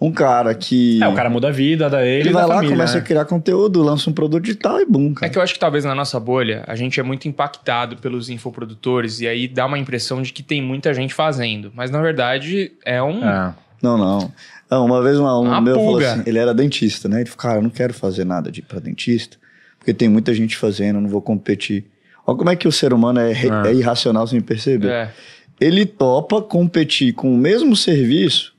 um cara que. É, o cara muda a vida da ele. Ele vai lá, família, começa né? a criar conteúdo, lança um produto digital e bum, cara. É que eu acho que talvez na nossa bolha a gente é muito impactado pelos infoprodutores e aí dá uma impressão de que tem muita gente fazendo. Mas na verdade é um. É. Não, não. não. Ah, uma vez um aluno meu pulga. falou assim: ele era dentista, né? Ele falou, cara, eu não quero fazer nada de ir pra dentista, porque tem muita gente fazendo, eu não vou competir. Olha como é que o ser humano é, é. é irracional sem perceber. É. Ele topa competir com o mesmo serviço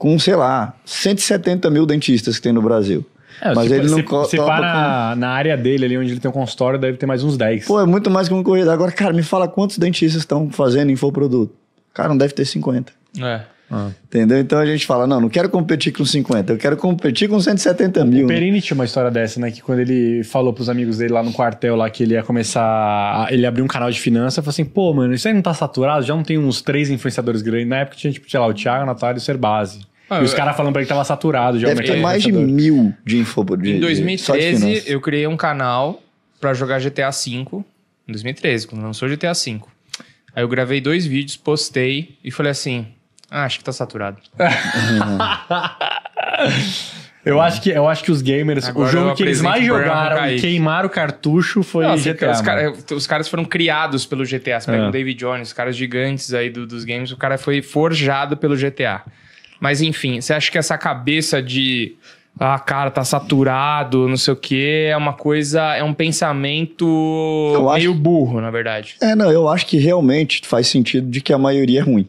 com, sei lá, 170 mil dentistas que tem no Brasil. É, mas se, ele não se, se para com... na área dele ali onde ele tem um consultório, deve ter mais uns 10. Pô, é muito mais que um corrida Agora, cara, me fala quantos dentistas estão fazendo infoproduto. Cara, não deve ter 50. É. Ah. Entendeu? Então a gente fala: não, não quero competir com 50, eu quero competir com 170 mil. O né? Perini né? tinha uma história dessa, né? Que quando ele falou pros amigos dele lá no quartel lá que ele ia começar. A, ele abriu um canal de finanças, falou assim: pô, mano, isso aí não tá saturado, já não tem uns três influenciadores grandes. Na época tinha, tipo, sei lá, o Thiago, o Natália e o Serbase. Ah, e os caras falando pra ele que tava saturado de Deve ter mais de mil de info. De, em 2013, eu criei um canal pra jogar GTA V. Em 2013, quando lançou GTA V. Aí eu gravei dois vídeos, postei e falei assim: ah, acho que tá saturado. Eu, acho que, eu acho que os gamers, Agora o jogo que eles mais jogaram e queimaram o cartucho foi Não, GTA. Os, cara, os, caras foram criados pelo GTA. Você pega é. o David Jones, os caras gigantes aí do, dos games, o cara foi forjado pelo GTA. Mas enfim, você acha que essa cabeça de ah, cara, tá saturado, não sei o que, é uma coisa, é um pensamento eu meio acho... burro, na verdade. É, não, eu acho que realmente faz sentido de que a maioria é ruim.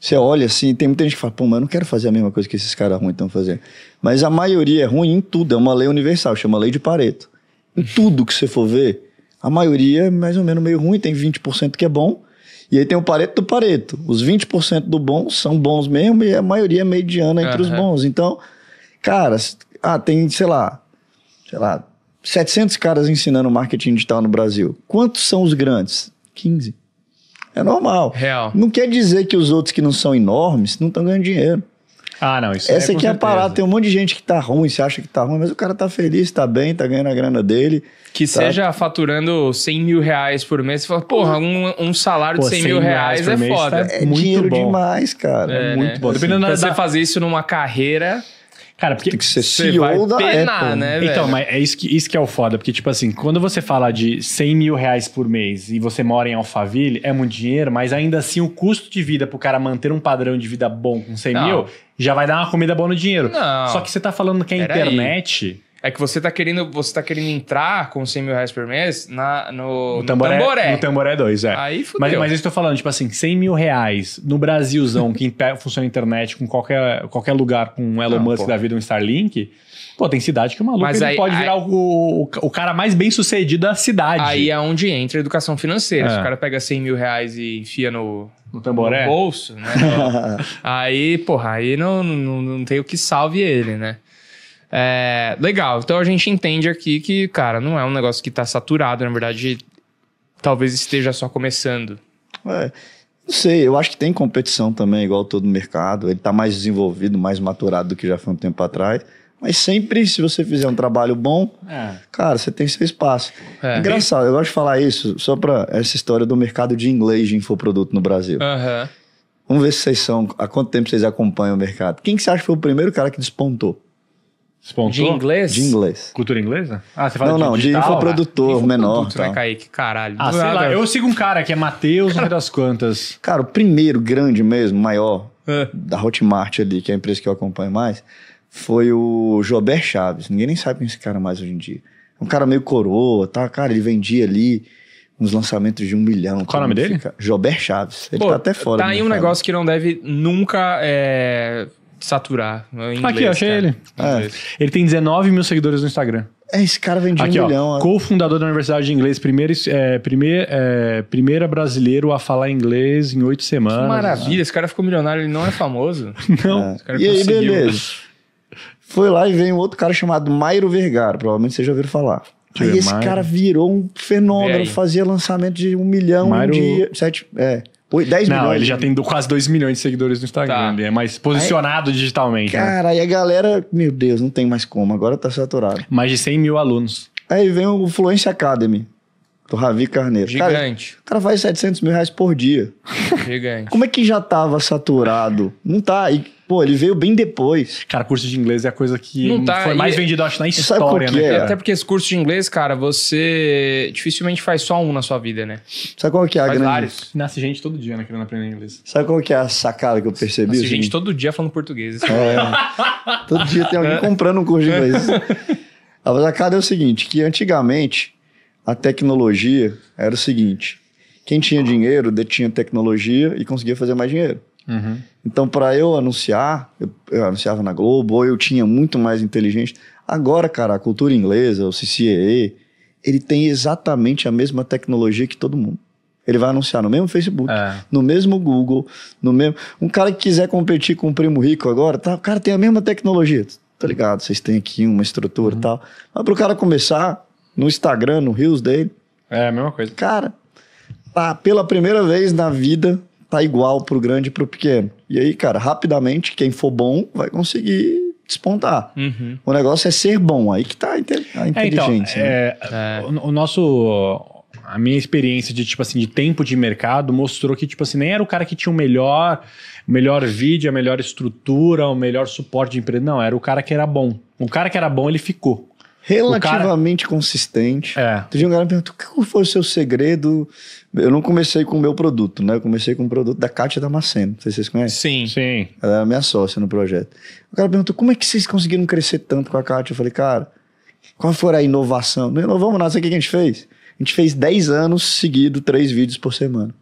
Você olha assim, tem muita gente que fala, pô, mas eu não quero fazer a mesma coisa que esses caras ruins estão fazendo. Mas a maioria é ruim em tudo, é uma lei universal, chama lei de Pareto. Em tudo que você for ver, a maioria é mais ou menos meio ruim, tem 20% que é bom, e aí tem o Pareto do Pareto. Os 20% do bom são bons mesmo e a maioria é mediana entre uhum. os bons. Então, cara, ah, tem, sei lá, sei lá, 700 caras ensinando marketing digital no Brasil. Quantos são os grandes? 15. É normal. Real. Não quer dizer que os outros que não são enormes não estão ganhando dinheiro. Ah, não, isso Essa é aqui é a parada. Tem um monte de gente que tá ruim, você acha que tá ruim, mas o cara tá feliz, tá bem, tá ganhando a grana dele. Que tá... seja faturando 100 mil reais por mês, você fala, porra, um, um salário Pô, de 100, 100 mil reais, é foda. Tá é muito dinheiro bom. demais, cara. É, é muito né? bom. Dependendo assim, da... você fazer isso numa carreira. Cara, porque tem que ser CEO vai da penar, Apple. né, então, velho? Então, mas é isso que, isso que é o foda, porque, tipo assim, quando você fala de 100 mil reais por mês e você mora em Alphaville, é muito dinheiro, mas ainda assim o custo de vida pro cara manter um padrão de vida bom com 100 Não. mil já vai dar uma comida boa no dinheiro. Não. Só que você tá falando que a Pera internet. Aí. É que você tá querendo, você tá querendo entrar com 100 mil reais por mês na, no, no, no tamboré, tamboré. No Tamboré 2, é. Aí fudeu. Mas, mas eu estou falando, tipo assim, 100 mil reais no Brasilzão, que funciona a internet com qualquer, qualquer lugar com um Elon Não, Musk pô. da vida, um Starlink... Pô, tem cidade que o maluco Mas aí, pode virar o, o, o, cara mais bem sucedido da cidade. Aí é onde entra a educação financeira. É. Se o cara pega 100 mil reais e enfia no, no, tamboré. no bolso, né? aí, porra, aí não, não, não tem o que salve ele, né? É, legal, então a gente entende aqui que, cara, não é um negócio que está saturado, na verdade, talvez esteja só começando. É, não sei, eu acho que tem competição também, igual todo mercado. Ele está mais desenvolvido, mais maturado do que já foi um tempo atrás. Mas sempre, se você fizer um trabalho bom, é. cara, você tem seu espaço. É. Engraçado, eu gosto de falar isso só para essa história do mercado de inglês de infoproduto no Brasil. Uhum. Vamos ver se vocês são. Há quanto tempo vocês acompanham o mercado? Quem que você acha que foi o primeiro cara que despontou? De inglês? De inglês. Cultura inglesa? Ah, você fala não, de não, digital, de né? infoprodutor né? menor. Infoprodutor, tá. né, Kaique? Caralho. Ah, sei lá, eu sigo um cara que é Matheus, não sei das quantas. Cara, o primeiro grande mesmo, maior, é. da Hotmart ali, que é a empresa que eu acompanho mais, foi o Jober Chaves. Ninguém nem sabe quem é esse cara mais hoje em dia. É um cara meio coroa, tá? Cara, ele vendia ali uns lançamentos de um milhão. Qual é o nome dele? Fica? Chaves. Ele Pô, tá até fora. Tá aí um cara. negócio que não deve nunca é, saturar. Inglês, Aqui, eu achei cara. ele. É. Ele tem 19 mil seguidores no Instagram. É, esse cara vende Aqui, um ó, milhão. Co-fundador da Universidade de Inglês, primeiro, é, primeir, é, primeira brasileiro a falar inglês em oito semanas. Que maravilha, esse cara ficou milionário, ele não é famoso. não. É. E aí, beleza. Foi lá e veio um outro cara chamado Mairo Vergara, provavelmente vocês já ouviram falar. Aí esse cara virou um fenômeno, fazia lançamento de um milhão Mairo... dia. Sete, é. 10 milhões. Não, ele já tem do, quase 2 milhões de seguidores no Instagram. Tá. Ele é mais posicionado aí, digitalmente. Né? Cara, né? aí a galera, meu Deus, não tem mais como. Agora tá saturado. Mais de 100 mil alunos. Aí vem o Fluence Academy. Do Ravi Carneiro. Gigante. Cara, o cara faz 700 mil reais por dia. Gigante. Como é que já tava saturado? Não tá. E Pô, ele veio bem depois. Cara, curso de inglês é a coisa que não, tá, foi mais e... vendido, acho, na história, né? É? Até porque esse curso de inglês, cara, você dificilmente faz só um na sua vida, né? Sabe qual que é a faz grande... Vários. Nasce gente todo dia, né, querendo aprender inglês. Sabe qual que é a sacada que eu percebi? Nasce assim? gente todo dia falando português. Assim. É, todo dia tem alguém comprando um curso de inglês. A sacada é o seguinte, que antigamente a tecnologia era o seguinte... Quem tinha dinheiro detinha tecnologia e conseguia fazer mais dinheiro. Uhum. Então, para eu anunciar, eu, eu, anunciava na Globo, ou eu tinha muito mais inteligente. Agora, cara, a cultura inglesa, o CCE, ele tem exatamente a mesma tecnologia que todo mundo. Ele vai anunciar no mesmo Facebook, é. no mesmo Google, no mesmo. Um cara que quiser competir com o primo rico agora, tá, o cara tem a mesma tecnologia. Tá ligado? Vocês têm aqui uma estrutura e uhum. tal. Mas pro cara começar no Instagram, no Reels dele. É a mesma coisa. Cara, tá, pela primeira vez na vida, tá igual pro grande e pro pequeno. E aí, cara, rapidamente, quem for bom vai conseguir despontar. Uhum. O negócio é ser bom, aí que tá a, inteligência. É, então, né? é, o, o nosso a minha experiência de tipo assim de tempo de mercado mostrou que tipo assim nem era o cara que tinha o melhor melhor vídeo, a melhor estrutura, o melhor suporte de empresa, não, era o cara que era bom. O cara que era bom, ele ficou relativamente cara... consistente. É. um cara me perguntou, que foi o seu segredo? Eu não comecei com o meu produto, né? Eu comecei com o produto da Kátia Damasceno. Não sei se vocês conhecem. Sim. Sim. Ela era é minha sócia no projeto. O cara perguntou, como é que vocês conseguiram crescer tanto com a Kátia? Eu falei, cara, qual foi a inovação? Não inovamos nada, sabe o que a gente fez? A gente fez 10 anos seguido, três vídeos por semana.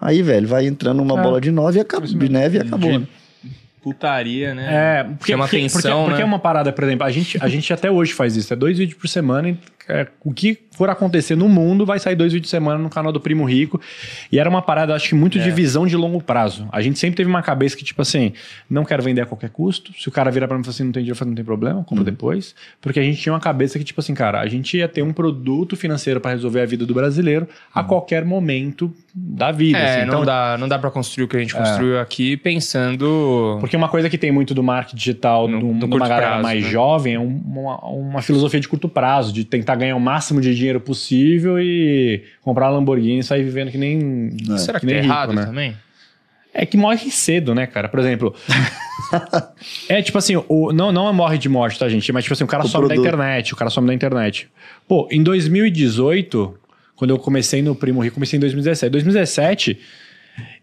Aí, velho, vai entrando uma é. bola de, nove, de neve e acabou. De, né? putaria, né? É, porque, Chama porque, atenção, porque, né? porque é uma parada, por exemplo, a gente, a gente até hoje faz isso, é dois vídeos por semana e é, o que for acontecer no mundo, vai sair dois vídeos de semana no canal do Primo Rico. E era uma parada, acho que muito é. de visão de longo prazo. A gente sempre teve uma cabeça que, tipo assim, não quero vender a qualquer custo. Se o cara virar pra mim e falar assim, não tem dinheiro, fazer, não tem problema, compra hum. depois. Porque a gente tinha uma cabeça que, tipo assim, cara, a gente ia ter um produto financeiro para resolver a vida do brasileiro a hum. qualquer momento da vida. É, assim. então, não dá, não dá para construir o que a gente é. construiu é. aqui pensando. Porque uma coisa que tem muito do marketing digital de uma galera prazo, mais né? jovem é uma, uma filosofia de curto prazo, de tentar ganhar o máximo de dinheiro possível e comprar uma Lamborghini e sair vivendo que nem. É. Será que, que tá nem tá rico, errado né? também? É que morre cedo, né, cara? Por exemplo. é tipo assim, o, não, não é morre de morte, tá, gente? Mas tipo assim, o cara o some produto. da internet, o cara some da internet. Pô, em 2018, quando eu comecei no Primo Rico, comecei em 2017. 2017,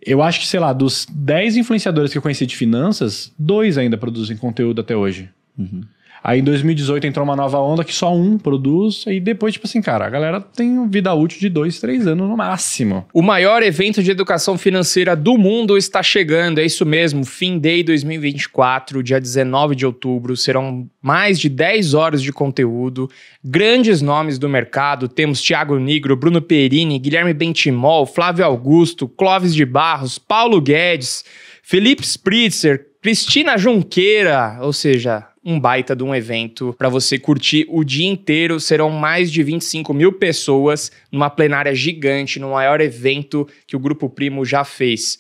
eu acho que, sei lá, dos 10 influenciadores que eu conheci de finanças, dois ainda produzem conteúdo até hoje. Uhum. Aí em 2018 entrou uma nova onda que só um produz, e depois, tipo assim, cara, a galera tem vida útil de dois, três anos no máximo. O maior evento de educação financeira do mundo está chegando, é isso mesmo. Fim Day 2024, dia 19 de outubro, serão mais de 10 horas de conteúdo, grandes nomes do mercado, temos Thiago Nigro, Bruno Perini, Guilherme Bentimol, Flávio Augusto, Clóvis de Barros, Paulo Guedes, Felipe Spritzer, Cristina Junqueira, ou seja, um baita de um evento para você curtir o dia inteiro. Serão mais de 25 mil pessoas numa plenária gigante, no maior evento que o Grupo Primo já fez.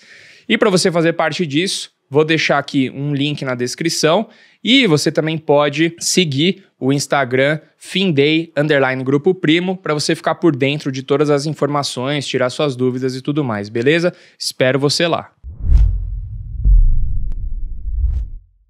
E para você fazer parte disso, vou deixar aqui um link na descrição e você também pode seguir o Instagram Finday underline Grupo Primo para você ficar por dentro de todas as informações, tirar suas dúvidas e tudo mais, beleza? Espero você lá.